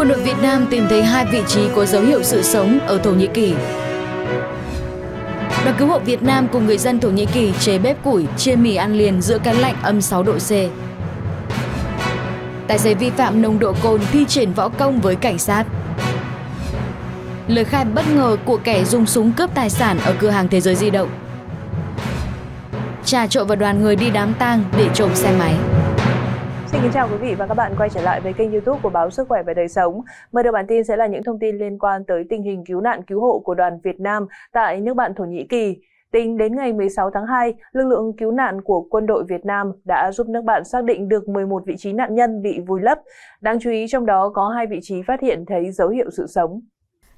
quân đội Việt Nam tìm thấy hai vị trí có dấu hiệu sự sống ở Thổ Nhĩ Kỳ. Đoàn cứu hộ Việt Nam cùng người dân Thổ Nhĩ Kỳ chế bếp củi, chia mì ăn liền giữa cái lạnh âm 6 độ C. Tài xế vi phạm nồng độ cồn thi triển võ công với cảnh sát. Lời khai bất ngờ của kẻ dùng súng cướp tài sản ở cửa hàng thế giới di động. Trà trộn vào đoàn người đi đám tang để trộm xe máy. Kính chào quý vị và các bạn quay trở lại với kênh youtube của báo Sức khỏe và Đời sống. Mở đầu bản tin sẽ là những thông tin liên quan tới tình hình cứu nạn cứu hộ của đoàn Việt Nam tại nước bạn Thổ Nhĩ Kỳ. Tính đến ngày 16 tháng 2, lực lượng cứu nạn của quân đội Việt Nam đã giúp nước bạn xác định được 11 vị trí nạn nhân bị vùi lấp. Đáng chú ý trong đó có hai vị trí phát hiện thấy dấu hiệu sự sống.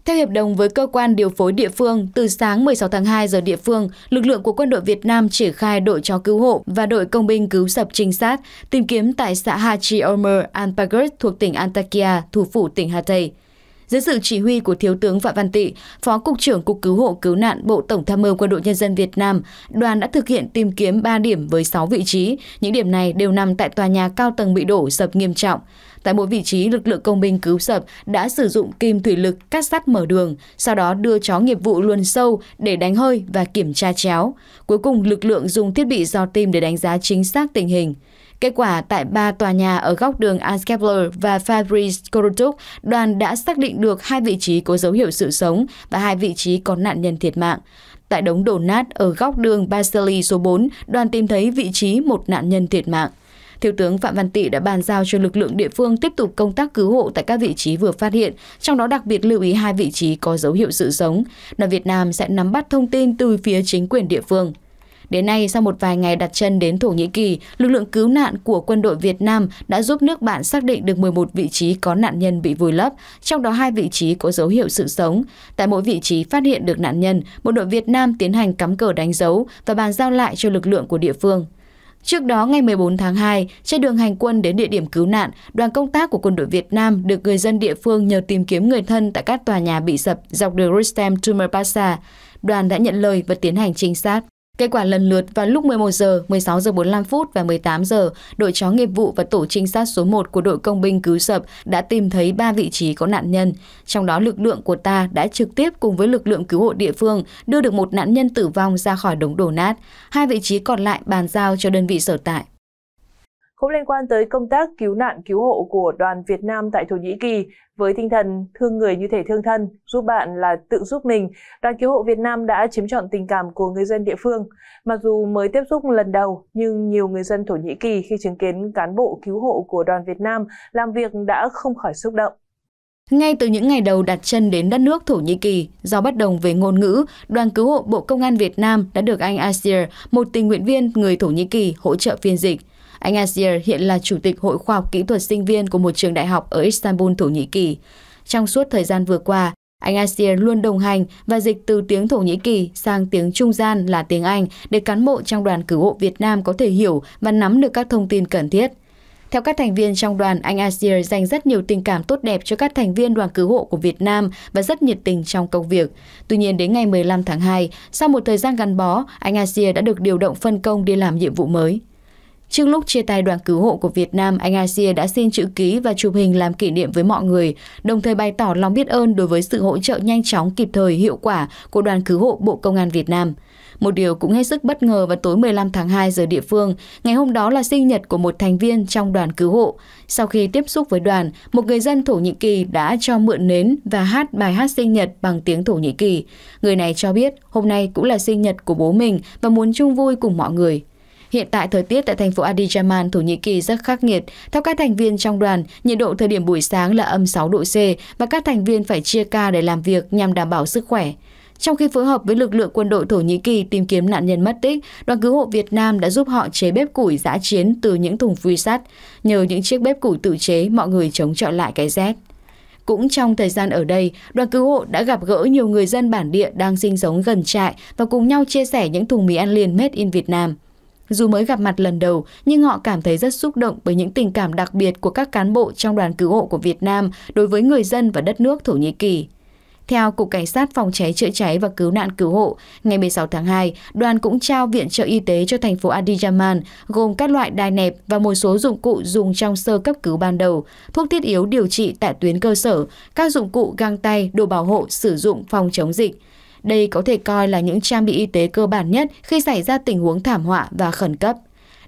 Theo hiệp đồng với cơ quan điều phối địa phương, từ sáng 16 tháng 2 giờ địa phương, lực lượng của quân đội Việt Nam triển khai đội chó cứu hộ và đội công binh cứu sập trinh sát tìm kiếm tại xã Hachi Omer Alpagut thuộc tỉnh Antakya, thủ phủ tỉnh Hatay. Dưới sự chỉ huy của Thiếu tướng Võ Văn Tị, Phó Cục trưởng Cục Cứu hộ Cứu nạn Bộ Tổng tham mưu Quân đội Nhân dân Việt Nam, đoàn đã thực hiện tìm kiếm 3 điểm với 6 vị trí. Những điểm này đều nằm tại tòa nhà cao tầng bị đổ sập nghiêm trọng. Tại mỗi vị trí, lực lượng công binh cứu sập đã sử dụng kim thủy lực cắt sắt mở đường, sau đó đưa chó nghiệp vụ luồn sâu để đánh hơi và kiểm tra chéo. Cuối cùng, lực lượng dùng thiết bị dò tim để đánh giá chính xác tình hình. Kết quả tại ba tòa nhà ở góc đường Anskepler và Fabrice Korotuk, đoàn đã xác định được hai vị trí có dấu hiệu sự sống và hai vị trí có nạn nhân thiệt mạng. Tại đống đổ nát ở góc đường Basili số 4, đoàn tìm thấy vị trí một nạn nhân thiệt mạng. Thiếu tướng Phạm Văn Tị đã bàn giao cho lực lượng địa phương tiếp tục công tác cứu hộ tại các vị trí vừa phát hiện, trong đó đặc biệt lưu ý hai vị trí có dấu hiệu sự sống. Đoàn Việt Nam sẽ nắm bắt thông tin từ phía chính quyền địa phương. Đến nay, sau một vài ngày đặt chân đến Thổ Nhĩ Kỳ, lực lượng cứu nạn của quân đội Việt Nam đã giúp nước bạn xác định được 11 vị trí có nạn nhân bị vùi lấp, trong đó hai vị trí có dấu hiệu sự sống. Tại mỗi vị trí phát hiện được nạn nhân, bộ đội Việt Nam tiến hành cắm cờ đánh dấu và bàn giao lại cho lực lượng của địa phương. Trước đó, ngày 14 tháng 2, trên đường hành quân đến địa điểm cứu nạn, đoàn công tác của quân đội Việt Nam được người dân địa phương nhờ tìm kiếm người thân tại các tòa nhà bị sập dọc đường Rustem Tumerpasa. Đoàn đã nhận lời và tiến hành trinh sát. Kết quả lần lượt vào lúc 11 giờ, 16 giờ 45 phút và 18 giờ, đội chó nghiệp vụ và tổ trinh sát số 1 của đội công binh cứu sập đã tìm thấy 3 vị trí có nạn nhân. Trong đó lực lượng của ta đã trực tiếp cùng với lực lượng cứu hộ địa phương đưa được một nạn nhân tử vong ra khỏi đống đổ nát. Hai vị trí còn lại bàn giao cho đơn vị sở tại cũng liên quan tới công tác cứu nạn cứu hộ của đoàn Việt Nam tại Thổ Nhĩ Kỳ với tinh thần thương người như thể thương thân, giúp bạn là tự giúp mình, đoàn cứu hộ Việt Nam đã chiếm trọn tình cảm của người dân địa phương. Mặc dù mới tiếp xúc lần đầu, nhưng nhiều người dân Thổ Nhĩ Kỳ khi chứng kiến cán bộ cứu hộ của đoàn Việt Nam làm việc đã không khỏi xúc động. Ngay từ những ngày đầu đặt chân đến đất nước Thổ Nhĩ Kỳ, do bất đồng về ngôn ngữ, đoàn cứu hộ Bộ Công an Việt Nam đã được anh Asir, một tình nguyện viên người Thổ Nhĩ Kỳ hỗ trợ phiên dịch. Anh Azir hiện là chủ tịch hội khoa học kỹ thuật sinh viên của một trường đại học ở Istanbul, Thổ Nhĩ Kỳ. Trong suốt thời gian vừa qua, anh Azir luôn đồng hành và dịch từ tiếng Thổ Nhĩ Kỳ sang tiếng trung gian là tiếng Anh để cán bộ trong đoàn cứu hộ Việt Nam có thể hiểu và nắm được các thông tin cần thiết. Theo các thành viên trong đoàn, anh Azir dành rất nhiều tình cảm tốt đẹp cho các thành viên đoàn cứu hộ của Việt Nam và rất nhiệt tình trong công việc. Tuy nhiên đến ngày 15 tháng 2, sau một thời gian gắn bó, anh Azir đã được điều động phân công đi làm nhiệm vụ mới. Trước lúc chia tay đoàn cứu hộ của Việt Nam, anh Asia đã xin chữ ký và chụp hình làm kỷ niệm với mọi người, đồng thời bày tỏ lòng biết ơn đối với sự hỗ trợ nhanh chóng, kịp thời, hiệu quả của đoàn cứu hộ Bộ Công an Việt Nam. Một điều cũng hết sức bất ngờ vào tối 15 tháng 2 giờ địa phương, ngày hôm đó là sinh nhật của một thành viên trong đoàn cứu hộ. Sau khi tiếp xúc với đoàn, một người dân Thổ Nhĩ Kỳ đã cho mượn nến và hát bài hát sinh nhật bằng tiếng Thổ Nhĩ Kỳ. Người này cho biết hôm nay cũng là sinh nhật của bố mình và muốn chung vui cùng mọi người. Hiện tại thời tiết tại thành phố Adiyaman, Thổ Nhĩ Kỳ rất khắc nghiệt. Theo các thành viên trong đoàn, nhiệt độ thời điểm buổi sáng là âm 6 độ C và các thành viên phải chia ca để làm việc nhằm đảm bảo sức khỏe. Trong khi phối hợp với lực lượng quân đội Thổ Nhĩ Kỳ tìm kiếm nạn nhân mất tích, đoàn cứu hộ Việt Nam đã giúp họ chế bếp củi giã chiến từ những thùng phi sắt. Nhờ những chiếc bếp củi tự chế, mọi người chống chọi lại cái rét. Cũng trong thời gian ở đây, đoàn cứu hộ đã gặp gỡ nhiều người dân bản địa đang sinh sống gần trại và cùng nhau chia sẻ những thùng mì ăn liền made in Việt Nam. Dù mới gặp mặt lần đầu, nhưng họ cảm thấy rất xúc động bởi những tình cảm đặc biệt của các cán bộ trong đoàn cứu hộ của Việt Nam đối với người dân và đất nước Thổ Nhĩ Kỳ. Theo Cục Cảnh sát Phòng cháy chữa cháy và Cứu nạn Cứu hộ, ngày 16 tháng 2, đoàn cũng trao viện trợ y tế cho thành phố Adiyaman, gồm các loại đai nẹp và một số dụng cụ dùng trong sơ cấp cứu ban đầu, thuốc thiết yếu điều trị tại tuyến cơ sở, các dụng cụ găng tay, đồ bảo hộ sử dụng phòng chống dịch. Đây có thể coi là những trang bị y tế cơ bản nhất khi xảy ra tình huống thảm họa và khẩn cấp.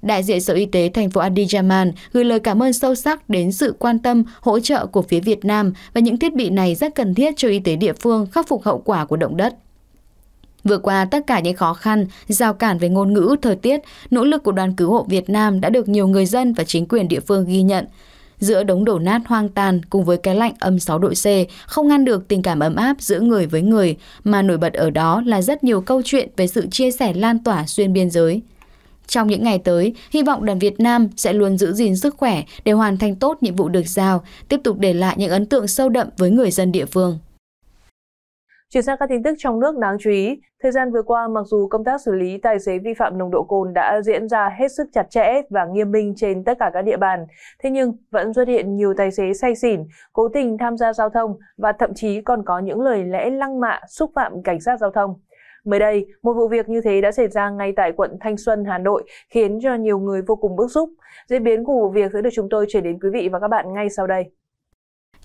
Đại diện Sở Y tế thành phố Adiyaman gửi lời cảm ơn sâu sắc đến sự quan tâm, hỗ trợ của phía Việt Nam và những thiết bị này rất cần thiết cho y tế địa phương khắc phục hậu quả của động đất. Vượt qua tất cả những khó khăn, giao cản về ngôn ngữ, thời tiết, nỗ lực của đoàn cứu hộ Việt Nam đã được nhiều người dân và chính quyền địa phương ghi nhận giữa đống đổ nát hoang tàn cùng với cái lạnh âm 6 độ C không ngăn được tình cảm ấm áp giữa người với người mà nổi bật ở đó là rất nhiều câu chuyện về sự chia sẻ lan tỏa xuyên biên giới. Trong những ngày tới, hy vọng đoàn Việt Nam sẽ luôn giữ gìn sức khỏe để hoàn thành tốt nhiệm vụ được giao, tiếp tục để lại những ấn tượng sâu đậm với người dân địa phương. Chuyển sang các tin tức trong nước đáng chú ý, thời gian vừa qua mặc dù công tác xử lý tài xế vi phạm nồng độ cồn đã diễn ra hết sức chặt chẽ và nghiêm minh trên tất cả các địa bàn, thế nhưng vẫn xuất hiện nhiều tài xế say xỉn, cố tình tham gia giao thông và thậm chí còn có những lời lẽ lăng mạ xúc phạm cảnh sát giao thông. Mới đây, một vụ việc như thế đã xảy ra ngay tại quận Thanh Xuân, Hà Nội, khiến cho nhiều người vô cùng bức xúc. Diễn biến của vụ việc sẽ được chúng tôi chuyển đến quý vị và các bạn ngay sau đây.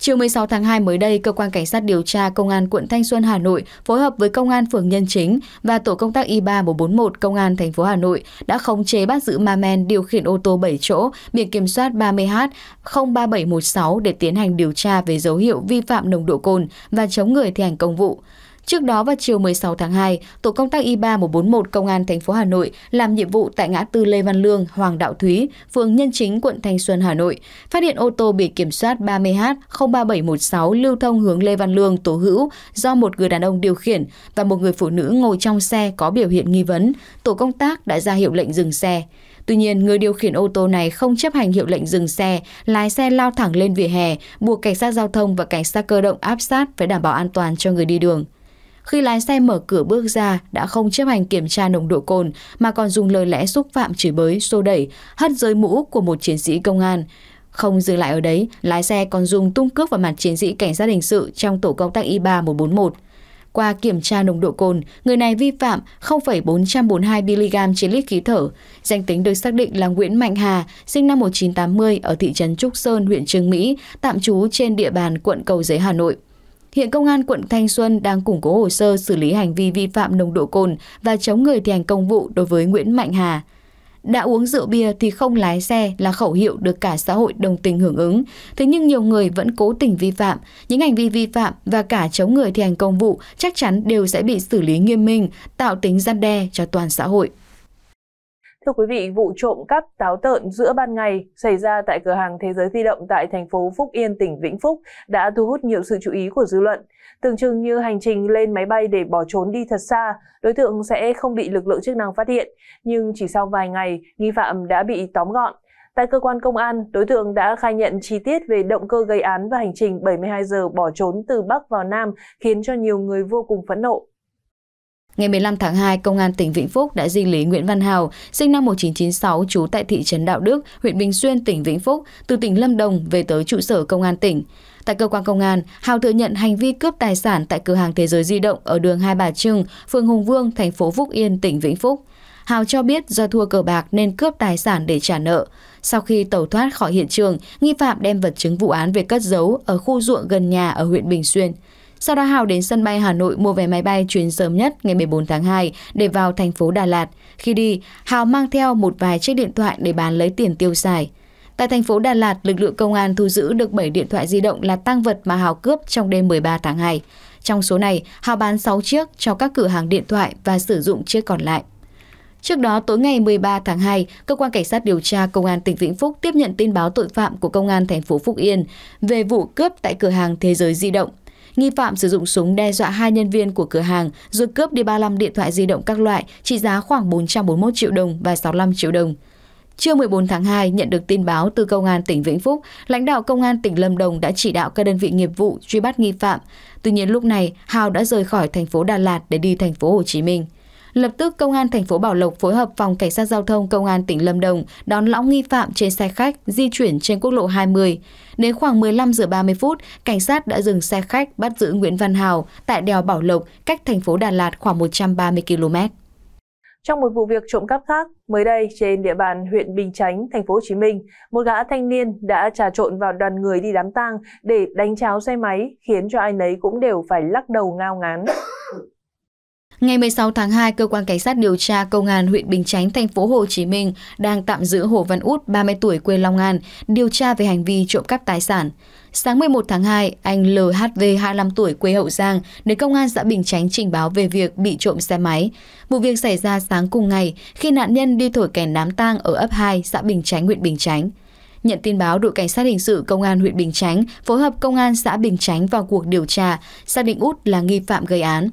Chiều 16 tháng 2 mới đây, Cơ quan Cảnh sát điều tra Công an quận Thanh Xuân, Hà Nội phối hợp với Công an phường Nhân Chính và Tổ công tác I3141 Công an thành phố Hà Nội đã khống chế bắt giữ ma men điều khiển ô tô 7 chỗ biển kiểm soát 30H03716 để tiến hành điều tra về dấu hiệu vi phạm nồng độ cồn và chống người thi hành công vụ. Trước đó vào chiều 16 tháng 2, tổ công tác Y3 141 Công an thành phố Hà Nội làm nhiệm vụ tại ngã tư Lê Văn Lương, Hoàng Đạo Thúy, phường Nhân Chính, quận Thanh Xuân, Hà Nội, phát hiện ô tô biển kiểm soát 30H 03716 lưu thông hướng Lê Văn Lương Tố Hữu do một người đàn ông điều khiển và một người phụ nữ ngồi trong xe có biểu hiện nghi vấn. Tổ công tác đã ra hiệu lệnh dừng xe. Tuy nhiên, người điều khiển ô tô này không chấp hành hiệu lệnh dừng xe, lái xe lao thẳng lên vỉa hè, buộc cảnh sát giao thông và cảnh sát cơ động áp sát phải đảm bảo an toàn cho người đi đường. Khi lái xe mở cửa bước ra đã không chấp hành kiểm tra nồng độ cồn mà còn dùng lời lẽ xúc phạm chửi bới, xô đẩy, hất rơi mũ của một chiến sĩ công an. Không dừng lại ở đấy, lái xe còn dùng tung cước vào mặt chiến sĩ cảnh sát hình sự trong tổ công tác Y3 141. Qua kiểm tra nồng độ cồn, người này vi phạm 0,442 mg trên lít khí thở. Danh tính được xác định là Nguyễn Mạnh Hà, sinh năm 1980 ở thị trấn Trúc Sơn, huyện Trương Mỹ, tạm trú trên địa bàn quận Cầu Giấy, Hà Nội. Hiện công an quận Thanh Xuân đang củng cố hồ sơ xử lý hành vi vi phạm nồng độ cồn và chống người thi hành công vụ đối với Nguyễn Mạnh Hà. Đã uống rượu bia thì không lái xe là khẩu hiệu được cả xã hội đồng tình hưởng ứng. Thế nhưng nhiều người vẫn cố tình vi phạm. Những hành vi vi phạm và cả chống người thi hành công vụ chắc chắn đều sẽ bị xử lý nghiêm minh, tạo tính gian đe cho toàn xã hội. Thưa quý vị, vụ trộm cắp táo tợn giữa ban ngày xảy ra tại cửa hàng Thế giới di động tại thành phố Phúc Yên, tỉnh Vĩnh Phúc đã thu hút nhiều sự chú ý của dư luận. Tưởng chừng như hành trình lên máy bay để bỏ trốn đi thật xa, đối tượng sẽ không bị lực lượng chức năng phát hiện. Nhưng chỉ sau vài ngày, nghi phạm đã bị tóm gọn. Tại cơ quan công an, đối tượng đã khai nhận chi tiết về động cơ gây án và hành trình 72 giờ bỏ trốn từ Bắc vào Nam khiến cho nhiều người vô cùng phẫn nộ. Ngày 15 tháng 2, Công an tỉnh Vĩnh Phúc đã di lý Nguyễn Văn Hào, sinh năm 1996, trú tại thị trấn Đạo Đức, huyện Bình Xuyên, tỉnh Vĩnh Phúc, từ tỉnh Lâm Đồng về tới trụ sở Công an tỉnh. Tại cơ quan công an, Hào thừa nhận hành vi cướp tài sản tại cửa hàng Thế giới di động ở đường Hai Bà Trưng, phường Hùng Vương, thành phố Phúc Yên, tỉnh Vĩnh Phúc. Hào cho biết do thua cờ bạc nên cướp tài sản để trả nợ. Sau khi tẩu thoát khỏi hiện trường, nghi phạm đem vật chứng vụ án về cất giấu ở khu ruộng gần nhà ở huyện Bình Xuyên. Sau đó Hào đến sân bay Hà Nội mua vé máy bay chuyến sớm nhất ngày 14 tháng 2 để vào thành phố Đà Lạt. Khi đi, Hào mang theo một vài chiếc điện thoại để bán lấy tiền tiêu xài. Tại thành phố Đà Lạt, lực lượng công an thu giữ được 7 điện thoại di động là tăng vật mà Hào cướp trong đêm 13 tháng 2. Trong số này, Hào bán 6 chiếc cho các cửa hàng điện thoại và sử dụng chiếc còn lại. Trước đó, tối ngày 13 tháng 2, cơ quan cảnh sát điều tra công an tỉnh Vĩnh Phúc tiếp nhận tin báo tội phạm của công an thành phố Phúc Yên về vụ cướp tại cửa hàng Thế giới di động nghi phạm sử dụng súng đe dọa hai nhân viên của cửa hàng rồi cướp đi 35 điện thoại di động các loại trị giá khoảng 441 triệu đồng và 65 triệu đồng. Trưa 14 tháng 2, nhận được tin báo từ Công an tỉnh Vĩnh Phúc, lãnh đạo Công an tỉnh Lâm Đồng đã chỉ đạo các đơn vị nghiệp vụ truy bắt nghi phạm. Tuy nhiên lúc này, Hào đã rời khỏi thành phố Đà Lạt để đi thành phố Hồ Chí Minh. Lập tức công an thành phố Bảo Lộc phối hợp phòng cảnh sát giao thông công an tỉnh Lâm Đồng đón lõng nghi phạm trên xe khách di chuyển trên quốc lộ 20. Đến khoảng 15 giờ 30 phút, cảnh sát đã dừng xe khách bắt giữ Nguyễn Văn Hào tại đèo Bảo Lộc cách thành phố Đà Lạt khoảng 130 km. Trong một vụ việc trộm cắp khác, mới đây trên địa bàn huyện Bình Chánh, thành phố Hồ Chí Minh, một gã thanh niên đã trà trộn vào đoàn người đi đám tang để đánh cháo xe máy, khiến cho ai nấy cũng đều phải lắc đầu ngao ngán. Ngày 16 tháng 2, cơ quan cảnh sát điều tra công an huyện Bình Chánh thành phố Hồ Chí Minh đang tạm giữ Hồ Văn Út, 30 tuổi quê Long An, điều tra về hành vi trộm cắp tài sản. Sáng 11 tháng 2, anh LHV 25 tuổi quê Hậu Giang đến công an xã Bình Chánh trình báo về việc bị trộm xe máy. Vụ việc xảy ra sáng cùng ngày khi nạn nhân đi thổi kèn đám tang ở ấp 2, xã Bình Chánh, huyện Bình Chánh. Nhận tin báo, đội cảnh sát hình sự công an huyện Bình Chánh phối hợp công an xã Bình Chánh vào cuộc điều tra, xác định Út là nghi phạm gây án.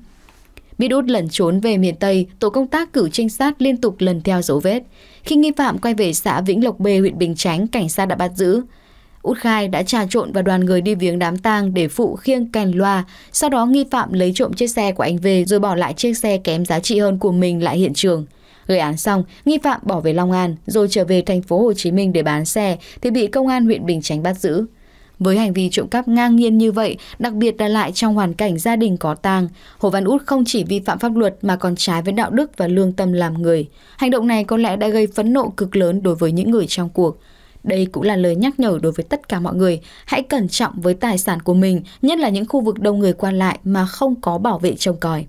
Biết út lẩn trốn về miền Tây, tổ công tác cử trinh sát liên tục lần theo dấu vết. Khi nghi phạm quay về xã Vĩnh Lộc B, huyện Bình Chánh, cảnh sát đã bắt giữ. Út khai đã trà trộn vào đoàn người đi viếng đám tang để phụ khiêng kèn loa. Sau đó nghi phạm lấy trộm chiếc xe của anh về rồi bỏ lại chiếc xe kém giá trị hơn của mình lại hiện trường. Gây án xong, nghi phạm bỏ về Long An rồi trở về thành phố Hồ Chí Minh để bán xe thì bị công an huyện Bình Chánh bắt giữ. Với hành vi trộm cắp ngang nhiên như vậy, đặc biệt là lại trong hoàn cảnh gia đình có tang, Hồ Văn Út không chỉ vi phạm pháp luật mà còn trái với đạo đức và lương tâm làm người. Hành động này có lẽ đã gây phẫn nộ cực lớn đối với những người trong cuộc. Đây cũng là lời nhắc nhở đối với tất cả mọi người, hãy cẩn trọng với tài sản của mình, nhất là những khu vực đông người qua lại mà không có bảo vệ trông coi.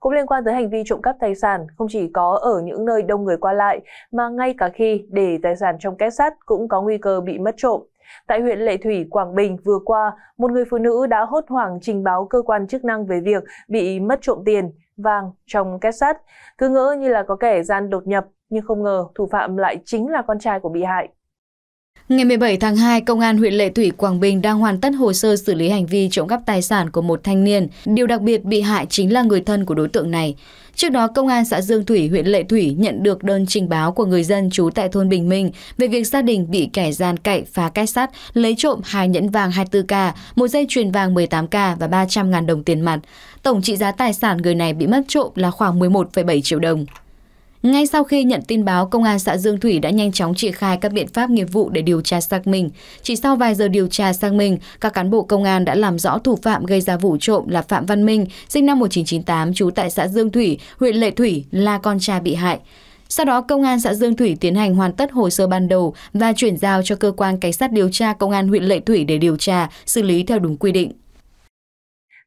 Cũng liên quan tới hành vi trộm cắp tài sản, không chỉ có ở những nơi đông người qua lại, mà ngay cả khi để tài sản trong két sắt cũng có nguy cơ bị mất trộm. Tại huyện Lệ Thủy, Quảng Bình vừa qua, một người phụ nữ đã hốt hoảng trình báo cơ quan chức năng về việc bị mất trộm tiền, vàng trong két sắt. Cứ ngỡ như là có kẻ gian đột nhập, nhưng không ngờ thủ phạm lại chính là con trai của bị hại. Ngày 17 tháng 2, Công an huyện Lệ Thủy Quảng Bình đang hoàn tất hồ sơ xử lý hành vi trộm cắp tài sản của một thanh niên. Điều đặc biệt bị hại chính là người thân của đối tượng này. Trước đó, Công an xã Dương Thủy, huyện Lệ Thủy nhận được đơn trình báo của người dân trú tại thôn Bình Minh về việc gia đình bị kẻ gian cậy phá kết sắt, lấy trộm hai nhẫn vàng 24K, một dây chuyền vàng 18K và 300.000 đồng tiền mặt. Tổng trị giá tài sản người này bị mất trộm là khoảng 11,7 triệu đồng. Ngay sau khi nhận tin báo, công an xã Dương Thủy đã nhanh chóng triển khai các biện pháp nghiệp vụ để điều tra xác minh. Chỉ sau vài giờ điều tra xác minh, các cán bộ công an đã làm rõ thủ phạm gây ra vụ trộm là Phạm Văn Minh, sinh năm 1998, trú tại xã Dương Thủy, huyện Lệ Thủy, là con trai bị hại. Sau đó, Công an xã Dương Thủy tiến hành hoàn tất hồ sơ ban đầu và chuyển giao cho cơ quan cảnh sát điều tra Công an huyện Lệ Thủy để điều tra, xử lý theo đúng quy định.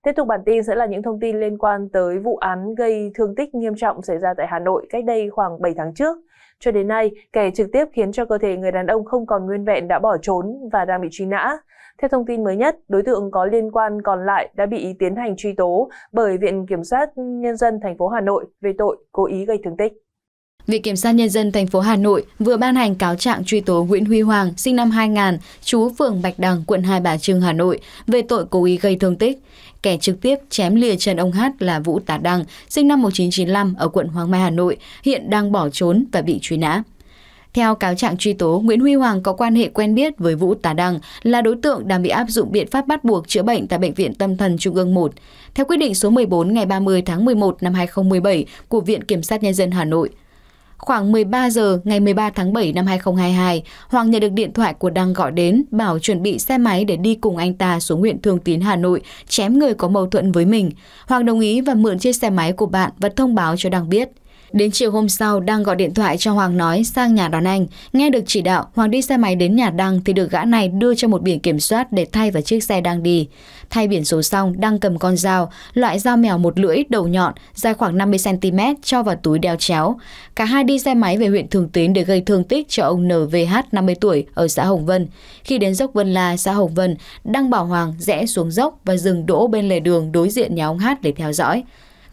Tiếp tục bản tin sẽ là những thông tin liên quan tới vụ án gây thương tích nghiêm trọng xảy ra tại Hà Nội cách đây khoảng 7 tháng trước. Cho đến nay, kẻ trực tiếp khiến cho cơ thể người đàn ông không còn nguyên vẹn đã bỏ trốn và đang bị truy nã. Theo thông tin mới nhất, đối tượng có liên quan còn lại đã bị tiến hành truy tố bởi Viện Kiểm sát Nhân dân thành phố Hà Nội về tội cố ý gây thương tích. Viện Kiểm sát Nhân dân thành phố Hà Nội vừa ban hành cáo trạng truy tố Nguyễn Huy Hoàng, sinh năm 2000, trú phường Bạch Đằng, quận Hai Bà Trưng, Hà Nội, về tội cố ý gây thương tích. Kẻ trực tiếp chém lìa chân ông Hát là Vũ Tá Đăng, sinh năm 1995 ở quận Hoàng Mai, Hà Nội, hiện đang bỏ trốn và bị truy nã. Theo cáo trạng truy tố, Nguyễn Huy Hoàng có quan hệ quen biết với Vũ Tá Đăng là đối tượng đang bị áp dụng biện pháp bắt buộc chữa bệnh tại Bệnh viện Tâm thần Trung ương 1. Theo quyết định số 14 ngày 30 tháng 11 năm 2017 của Viện Kiểm sát Nhân dân Hà Nội, Khoảng 13 giờ ngày 13 tháng 7 năm 2022, Hoàng nhận được điện thoại của Đăng gọi đến bảo chuẩn bị xe máy để đi cùng anh ta xuống huyện Thường Tín, Hà Nội, chém người có mâu thuẫn với mình. Hoàng đồng ý và mượn chiếc xe máy của bạn và thông báo cho Đăng biết. Đến chiều hôm sau, Đăng gọi điện thoại cho Hoàng nói sang nhà đón anh. Nghe được chỉ đạo, Hoàng đi xe máy đến nhà Đăng thì được gã này đưa cho một biển kiểm soát để thay vào chiếc xe đang đi. Thay biển số xong, Đăng cầm con dao, loại dao mèo một lưỡi đầu nhọn, dài khoảng 50cm cho vào túi đeo chéo. Cả hai đi xe máy về huyện Thường Tín để gây thương tích cho ông NVH 50 tuổi ở xã Hồng Vân. Khi đến dốc Vân La, xã Hồng Vân, Đăng bảo Hoàng rẽ xuống dốc và dừng đỗ bên lề đường đối diện nhà ông Hát để theo dõi.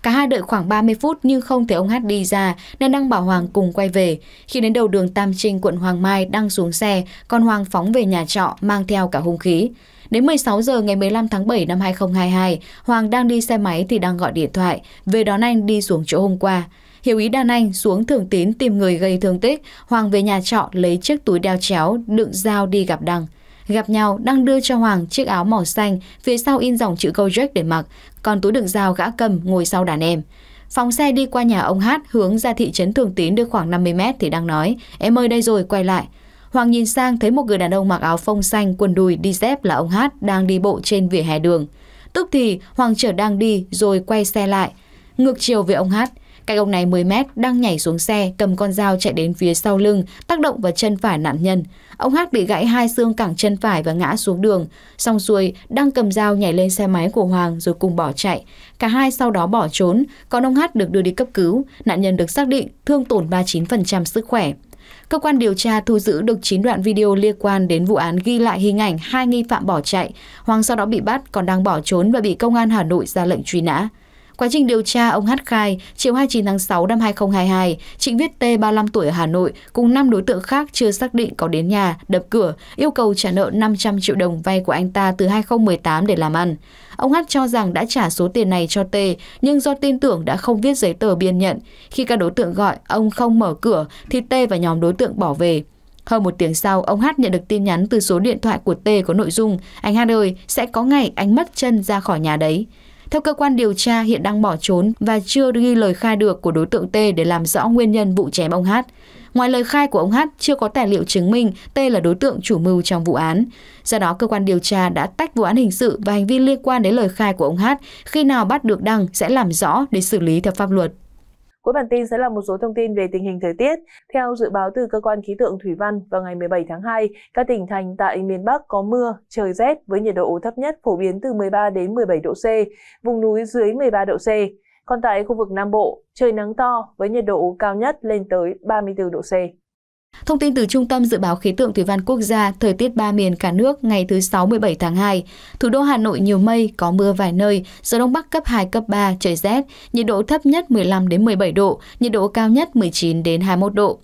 Cả hai đợi khoảng 30 phút nhưng không thấy ông Hát đi ra nên Đăng bảo Hoàng cùng quay về. Khi đến đầu đường Tam Trinh, quận Hoàng Mai, đang xuống xe, còn Hoàng phóng về nhà trọ mang theo cả hung khí. Đến 16 giờ ngày 15 tháng 7 năm 2022, Hoàng đang đi xe máy thì đang gọi điện thoại, về đón anh đi xuống chỗ hôm qua. Hiểu ý đàn anh xuống thường tín tìm người gây thương tích, Hoàng về nhà trọ lấy chiếc túi đeo chéo đựng dao đi gặp Đăng. Gặp nhau, đang đưa cho Hoàng chiếc áo màu xanh, phía sau in dòng chữ câu Jack để mặc, còn túi đựng dao gã cầm ngồi sau đàn em. Phóng xe đi qua nhà ông Hát hướng ra thị trấn Thường Tín được khoảng 50 mét thì đang nói, em ơi đây rồi, quay lại. Hoàng nhìn sang thấy một người đàn ông mặc áo phông xanh, quần đùi, đi dép là ông Hát đang đi bộ trên vỉa hè đường. Tức thì Hoàng trở đang đi rồi quay xe lại, ngược chiều về ông Hát. Cách ông này 10 mét đang nhảy xuống xe, cầm con dao chạy đến phía sau lưng, tác động vào chân phải nạn nhân. Ông Hát bị gãy hai xương cẳng chân phải và ngã xuống đường. Xong xuôi, đang cầm dao nhảy lên xe máy của Hoàng rồi cùng bỏ chạy. Cả hai sau đó bỏ trốn, còn ông Hát được đưa đi cấp cứu. Nạn nhân được xác định thương tổn 39% sức khỏe. Cơ quan điều tra thu giữ được 9 đoạn video liên quan đến vụ án ghi lại hình ảnh hai nghi phạm bỏ chạy. Hoàng sau đó bị bắt còn đang bỏ trốn và bị công an Hà Nội ra lệnh truy nã. Quá trình điều tra, ông Hát khai, chiều 29 tháng 6 năm 2022, Trịnh Viết T, 35 tuổi ở Hà Nội, cùng 5 đối tượng khác chưa xác định có đến nhà, đập cửa, yêu cầu trả nợ 500 triệu đồng vay của anh ta từ 2018 để làm ăn. Ông Hát cho rằng đã trả số tiền này cho T nhưng do tin tưởng đã không viết giấy tờ biên nhận. Khi các đối tượng gọi, ông không mở cửa, thì T và nhóm đối tượng bỏ về. Hơn một tiếng sau, ông Hát nhận được tin nhắn từ số điện thoại của T có nội dung Anh Hát ơi, sẽ có ngày anh mất chân ra khỏi nhà đấy. Theo cơ quan điều tra, hiện đang bỏ trốn và chưa ghi lời khai được của đối tượng T để làm rõ nguyên nhân vụ chém ông Hát. Ngoài lời khai của ông Hát, chưa có tài liệu chứng minh T là đối tượng chủ mưu trong vụ án. Do đó, cơ quan điều tra đã tách vụ án hình sự và hành vi liên quan đến lời khai của ông Hát. Khi nào bắt được Đăng sẽ làm rõ để xử lý theo pháp luật. Cuối bản tin sẽ là một số thông tin về tình hình thời tiết. Theo dự báo từ cơ quan khí tượng Thủy Văn vào ngày 17 tháng 2, các tỉnh thành tại miền Bắc có mưa, trời rét với nhiệt độ thấp nhất phổ biến từ 13 đến 17 độ C, vùng núi dưới 13 độ C. Còn tại khu vực Nam Bộ, trời nắng to với nhiệt độ cao nhất lên tới 34 độ C. Thông tin từ Trung tâm Dự báo Khí tượng Thủy văn Quốc gia, thời tiết ba miền cả nước ngày thứ 6 17 tháng 2. Thủ đô Hà Nội nhiều mây, có mưa vài nơi, gió Đông Bắc cấp 2, cấp 3, trời rét, nhiệt độ thấp nhất 15 đến 17 độ, nhiệt độ cao nhất 19 đến 21 độ.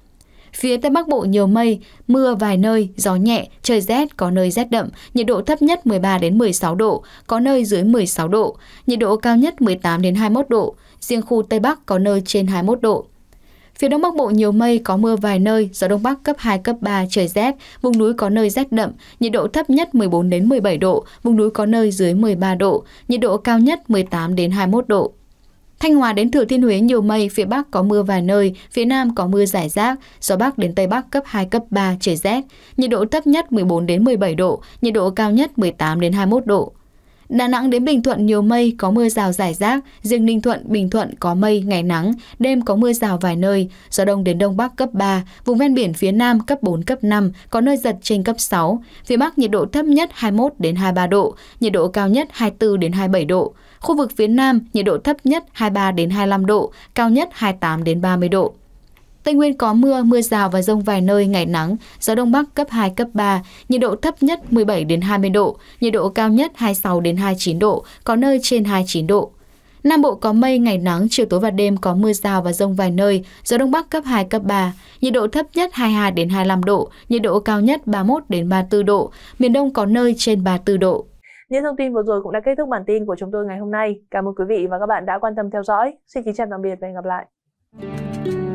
Phía Tây Bắc Bộ nhiều mây, mưa vài nơi, gió nhẹ, trời rét, có nơi rét đậm, nhiệt độ thấp nhất 13 đến 16 độ, có nơi dưới 16 độ, nhiệt độ cao nhất 18 đến 21 độ, riêng khu Tây Bắc có nơi trên 21 độ. Phía Đông Bắc Bộ nhiều mây, có mưa vài nơi, gió Đông Bắc cấp 2, cấp 3, trời rét, vùng núi có nơi rét đậm, nhiệt độ thấp nhất 14-17 độ, vùng núi có nơi dưới 13 độ, nhiệt độ cao nhất 18-21 độ. Thanh Hòa đến Thừa Thiên Huế nhiều mây, phía Bắc có mưa vài nơi, phía Nam có mưa rải rác, gió Bắc đến Tây Bắc cấp 2, cấp 3, trời rét, nhiệt độ thấp nhất 14-17 độ, nhiệt độ cao nhất 18-21 độ. Đà Nẵng đến Bình Thuận nhiều mây, có mưa rào rải rác. Riêng Ninh Thuận, Bình Thuận có mây, ngày nắng, đêm có mưa rào vài nơi. Gió đông đến đông bắc cấp 3, vùng ven biển phía nam cấp 4, cấp 5, có nơi giật trên cấp 6. Phía bắc nhiệt độ thấp nhất 21 đến 23 độ, nhiệt độ cao nhất 24 đến 27 độ. Khu vực phía nam nhiệt độ thấp nhất 23 đến 25 độ, cao nhất 28 đến 30 độ. Tây Nguyên có mưa, mưa rào và rông vài nơi, ngày nắng, gió Đông Bắc cấp 2, cấp 3, nhiệt độ thấp nhất 17-20 độ, nhiệt độ cao nhất 26-29 độ, có nơi trên 29 độ. Nam Bộ có mây, ngày nắng, chiều tối và đêm có mưa rào và rông vài nơi, gió Đông Bắc cấp 2, cấp 3, nhiệt độ thấp nhất 22-25 độ, nhiệt độ cao nhất 31-34 độ, miền Đông có nơi trên 34 độ. Những thông tin vừa rồi cũng đã kết thúc bản tin của chúng tôi ngày hôm nay. Cảm ơn quý vị và các bạn đã quan tâm theo dõi. Xin kính chào tạm biệt và hẹn gặp lại.